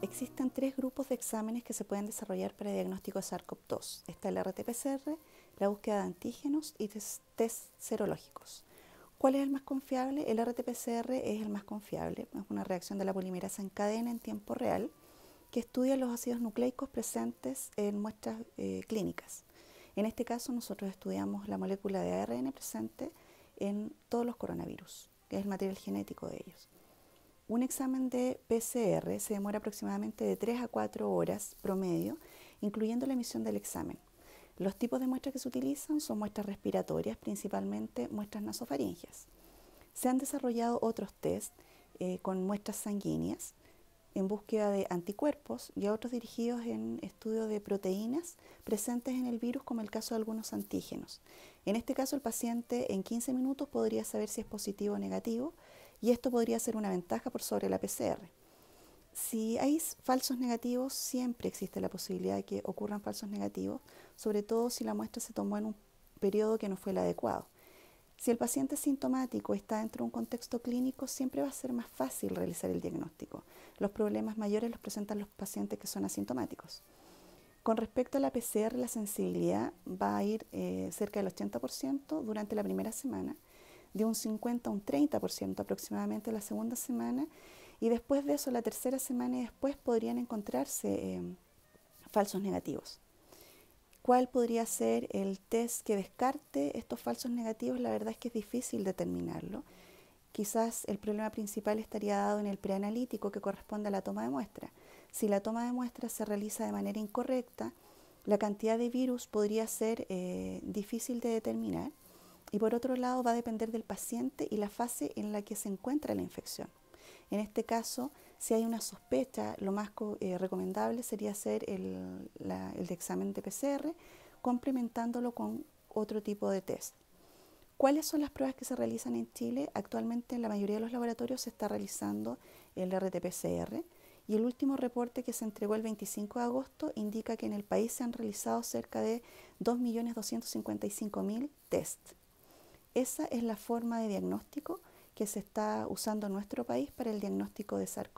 Existen tres grupos de exámenes que se pueden desarrollar para el diagnóstico de SARS-CoV-2. Está el RT-PCR, la búsqueda de antígenos y test, serológicos. ¿Cuál es el más confiable? El RT-PCR es el más confiable. Es una reacción de la polimerasa en cadena en tiempo real que estudia los ácidos nucleicos presentes en muestras eh, clínicas. En este caso nosotros estudiamos la molécula de ARN presente en todos los coronavirus, que es el material genético de ellos. Un examen de PCR se demora aproximadamente de 3 a 4 horas promedio, incluyendo la emisión del examen. Los tipos de muestras que se utilizan son muestras respiratorias, principalmente muestras nasofaringias. Se han desarrollado otros tests eh, con muestras sanguíneas en búsqueda de anticuerpos y otros dirigidos en estudio de proteínas presentes en el virus, como el caso de algunos antígenos. En este caso, el paciente en 15 minutos podría saber si es positivo o negativo y esto podría ser una ventaja por sobre la PCR. Si hay falsos negativos, siempre existe la posibilidad de que ocurran falsos negativos, sobre todo si la muestra se tomó en un periodo que no fue el adecuado. Si el paciente es sintomático está dentro de un contexto clínico, siempre va a ser más fácil realizar el diagnóstico. Los problemas mayores los presentan los pacientes que son asintomáticos. Con respecto a la PCR, la sensibilidad va a ir eh, cerca del 80% durante la primera semana de un 50 a un 30% aproximadamente la segunda semana. Y después de eso, la tercera semana y después podrían encontrarse em, falsos negativos. ¿Cuál podría ser el test que descarte estos falsos negativos? La verdad es que es difícil determinarlo. Quizás el problema principal estaría dado en el preanalítico que corresponde a la toma de muestra. Si la toma de muestra se realiza de manera incorrecta, la cantidad de virus podría ser eh, difícil de determinar y por otro lado, va a depender del paciente y la fase en la que se encuentra la infección. En este caso, si hay una sospecha, lo más eh, recomendable sería hacer el, examen de PCR complementándolo con otro tipo de test. ¿Cuáles son las pruebas que se realizan en Chile? Actualmente en la mayoría de los laboratorios se está realizando el RT-PCR y el último reporte que se entregó el 25 de agosto indica que en el país se han realizado cerca de 2.255.000 tests. Esa es la forma de diagnóstico que se está usando en nuestro país para el diagnóstico de sars